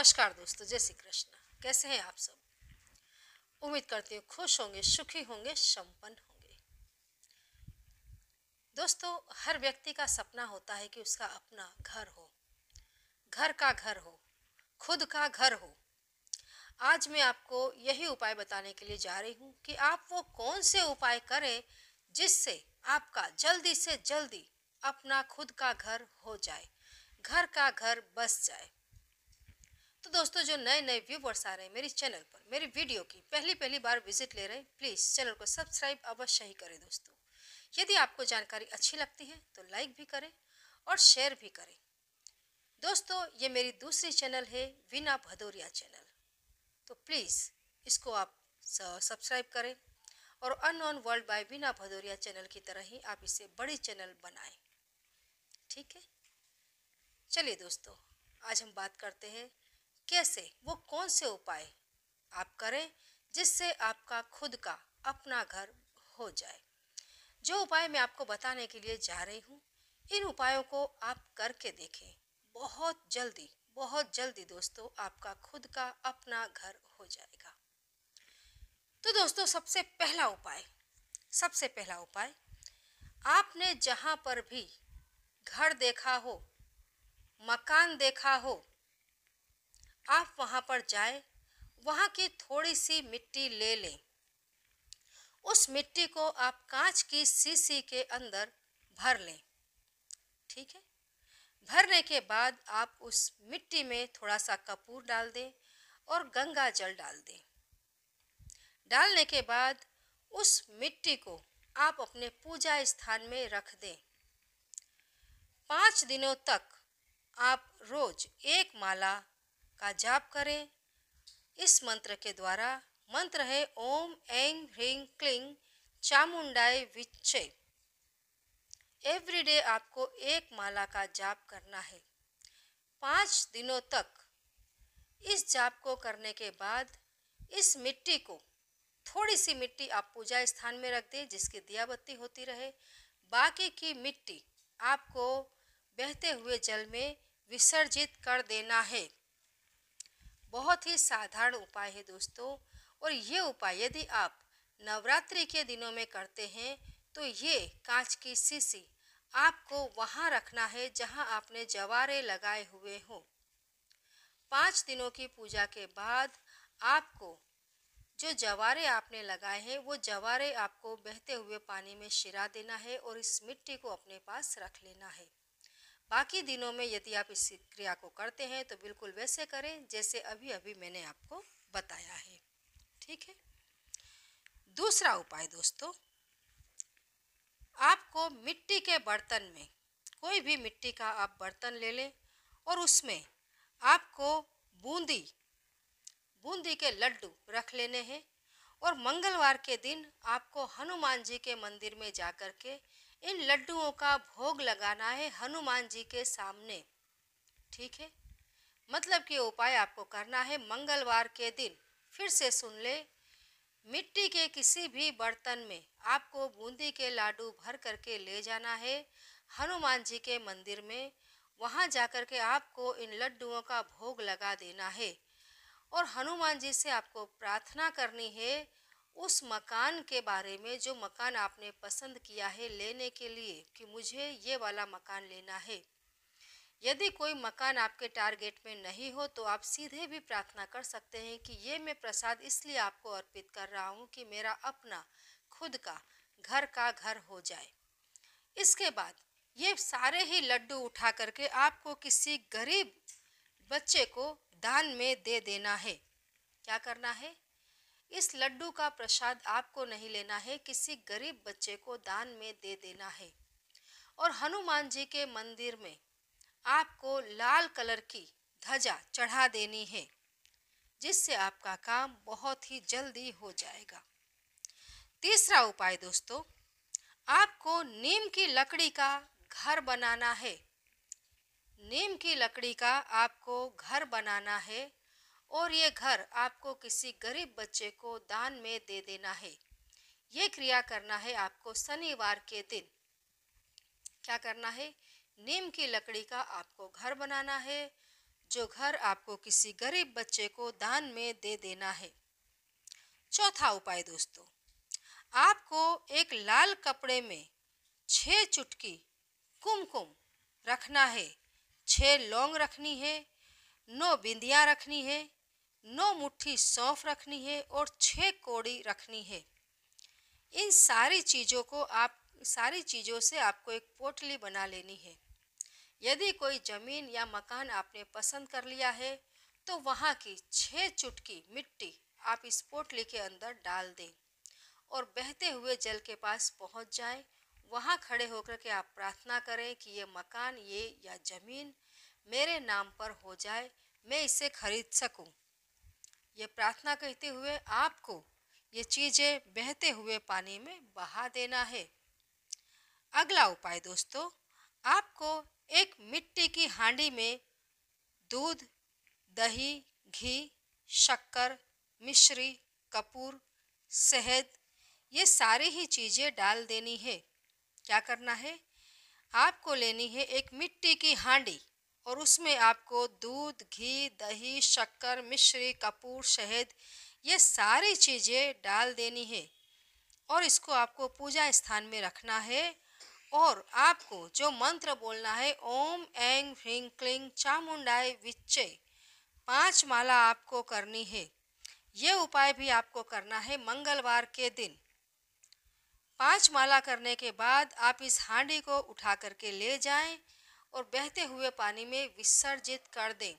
नमस्कार दोस्तों जय श्री कृष्ण कैसे हैं आप सब उम्मीद करती हूँ खुश होंगे सुखी होंगे संपन्न होंगे दोस्तों हर व्यक्ति का सपना होता है कि उसका अपना घर हो घर का घर हो खुद का घर हो आज मैं आपको यही उपाय बताने के लिए जा रही हूँ कि आप वो कौन से उपाय करें जिससे आपका जल्दी से जल्दी अपना खुद का घर हो जाए घर का घर बस जाए तो दोस्तों जो नए नए व्यूवर्स आ रहे हैं मेरे चैनल पर मेरी वीडियो की पहली पहली बार विजिट ले रहे हैं प्लीज़ चैनल को सब्सक्राइब अवश्य ही करें दोस्तों यदि आपको जानकारी अच्छी लगती है तो लाइक भी करें और शेयर भी करें दोस्तों ये मेरी दूसरी चैनल है वीना भदौरिया चैनल तो प्लीज़ इसको आप सब्सक्राइब करें और unknown world by Veena Bhadauria channel की तरह ही आप इसे बड़ी चैनल बनाएं ठीक है चलिए दोस्तों आज हम बात करते हैं कैसे वो कौन से उपाय आप करें जिससे आपका खुद का अपना घर हो जाए जो उपाय मैं आपको बताने के लिए जा रही हूँ इन उपायों को आप करके देखें बहुत जल्दी बहुत जल्दी दोस्तों आपका खुद का अपना घर हो जाएगा तो दोस्तों सबसे पहला उपाय सबसे पहला उपाय आपने जहाँ पर भी घर देखा हो मकान देखा हो आप वहाँ पर जाए वहाँ की थोड़ी सी मिट्टी ले लें उस मिट्टी को आप कांच की सीसी के अंदर भर लें ठीक है भरने के बाद आप उस मिट्टी में थोड़ा सा कपूर डाल दें और गंगा जल डाल दें डालने के बाद उस मिट्टी को आप अपने पूजा स्थान में रख दें पाँच दिनों तक आप रोज एक माला का जाप करें इस मंत्र के द्वारा मंत्र है ओम ऐं ह्रीं क्लिंग चामुंडाए विच्छे एवरीडे आपको एक माला का जाप करना है पाँच दिनों तक इस जाप को करने के बाद इस मिट्टी को थोड़ी सी मिट्टी आप पूजा स्थान में रख दें जिसकी दिया बत्ती होती रहे बाकी की मिट्टी आपको बहते हुए जल में विसर्जित कर देना है बहुत ही साधारण उपाय है दोस्तों और ये उपाय यदि आप नवरात्रि के दिनों में करते हैं तो ये कांच की सीसी आपको वहाँ रखना है जहाँ आपने जवारे लगाए हुए हों पाँच दिनों की पूजा के बाद आपको जो जवारे आपने लगाए हैं वो जवारे आपको बहते हुए पानी में शिरा देना है और इस मिट्टी को अपने पास रख लेना है बाकी दिनों में यदि आप इस क्रिया को करते हैं तो बिल्कुल वैसे करें जैसे अभी अभी मैंने आपको बताया है ठीक है दूसरा उपाय दोस्तों आपको मिट्टी के बर्तन में कोई भी मिट्टी का आप बर्तन ले लें और उसमें आपको बूंदी बूंदी के लड्डू रख लेने हैं और मंगलवार के दिन आपको हनुमान जी के मंदिर में जाकर के इन लड्डुओं का भोग लगाना है हनुमान जी के सामने ठीक है मतलब कि उपाय आपको करना है मंगलवार के दिन फिर से सुन ले मिट्टी के किसी भी बर्तन में आपको बूंदी के लाडू भर करके ले जाना है हनुमान जी के मंदिर में वहाँ जाकर के आपको इन लड्डुओं का भोग लगा देना है और हनुमान जी से आपको प्रार्थना करनी है उस मकान के बारे में जो मकान आपने पसंद किया है लेने के लिए कि मुझे ये वाला मकान लेना है यदि कोई मकान आपके टारगेट में नहीं हो तो आप सीधे भी प्रार्थना कर सकते हैं कि ये मैं प्रसाद इसलिए आपको अर्पित कर रहा हूँ कि मेरा अपना खुद का घर का घर हो जाए इसके बाद ये सारे ही लड्डू उठा करके आपको किसी गरीब बच्चे को दान में दे देना है क्या करना है इस लड्डू का प्रसाद आपको नहीं लेना है किसी गरीब बच्चे को दान में दे देना है और हनुमान जी के मंदिर में आपको लाल कलर की ध्वजा चढ़ा देनी है जिससे आपका काम बहुत ही जल्दी हो जाएगा तीसरा उपाय दोस्तों आपको नीम की लकड़ी का घर बनाना है नीम की लकड़ी का आपको घर बनाना है और ये घर आपको किसी गरीब बच्चे को दान में दे देना है ये क्रिया करना है आपको शनिवार के दिन क्या करना है नीम की लकड़ी का आपको घर बनाना है जो घर आपको किसी गरीब बच्चे को दान में दे देना है चौथा उपाय दोस्तों आपको एक लाल कपड़े में छः चुटकी कुमकुम रखना है छः लौंग रखनी है नौ बिंदियाँ रखनी है नौ मुट्ठी सौंफ रखनी है और छः कोड़ी रखनी है इन सारी चीज़ों को आप सारी चीज़ों से आपको एक पोटली बना लेनी है यदि कोई ज़मीन या मकान आपने पसंद कर लिया है तो वहाँ की छः चुटकी मिट्टी आप इस पोटली के अंदर डाल दें और बहते हुए जल के पास पहुँच जाए वहाँ खड़े होकर के आप प्रार्थना करें कि ये मकान ये या ज़मीन मेरे नाम पर हो जाए मैं इसे खरीद सकूं। ये प्रार्थना कहते हुए आपको ये चीज़ें बहते हुए पानी में बहा देना है अगला उपाय दोस्तों आपको एक मिट्टी की हांडी में दूध दही घी शक्कर मिश्री कपूर शहद ये सारी ही चीज़ें डाल देनी है क्या करना है आपको लेनी है एक मिट्टी की हांडी और उसमें आपको दूध घी दही शक्कर मिश्री कपूर शहद ये सारी चीज़ें डाल देनी है और इसको आपको पूजा स्थान में रखना है और आपको जो मंत्र बोलना है ओम एंग ह्रीं क्लिंग चामुंडाई विच्चे पांच माला आपको करनी है ये उपाय भी आपको करना है मंगलवार के दिन पांच माला करने के बाद आप इस हांडी को उठा करके ले जाएं और बहते हुए पानी में विसर्जित कर दें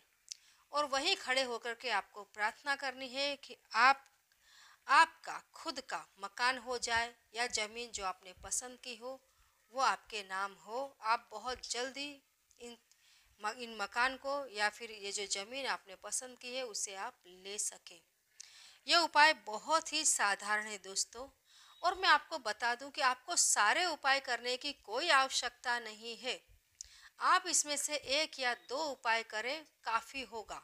और वहीं खड़े होकर के आपको प्रार्थना करनी है कि आप आपका खुद का मकान हो जाए या ज़मीन जो आपने पसंद की हो वो आपके नाम हो आप बहुत जल्दी इन इन मकान को या फिर ये जो ज़मीन आपने पसंद की है उसे आप ले सकें यह उपाय बहुत ही साधारण है दोस्तों और मैं आपको बता दूं कि आपको सारे उपाय करने की कोई आवश्यकता नहीं है आप इसमें से एक या दो उपाय करें काफ़ी होगा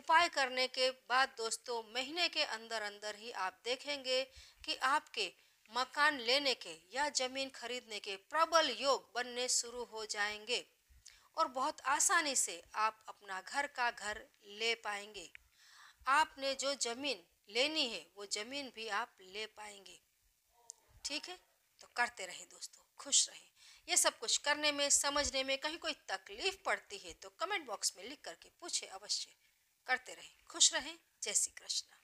उपाय करने के बाद दोस्तों महीने के अंदर अंदर ही आप देखेंगे कि आपके मकान लेने के या ज़मीन खरीदने के प्रबल योग बनने शुरू हो जाएंगे और बहुत आसानी से आप अपना घर का घर ले पाएंगे आपने जो ज़मीन लेनी है वो ज़मीन भी आप ले पाएंगे ठीक है तो करते रहे दोस्तों खुश रहें ये सब कुछ करने में समझने में कहीं कोई तकलीफ पड़ती है तो कमेंट बॉक्स में लिख करके पूछे अवश्य करते रहें खुश रहें जय श्री कृष्ण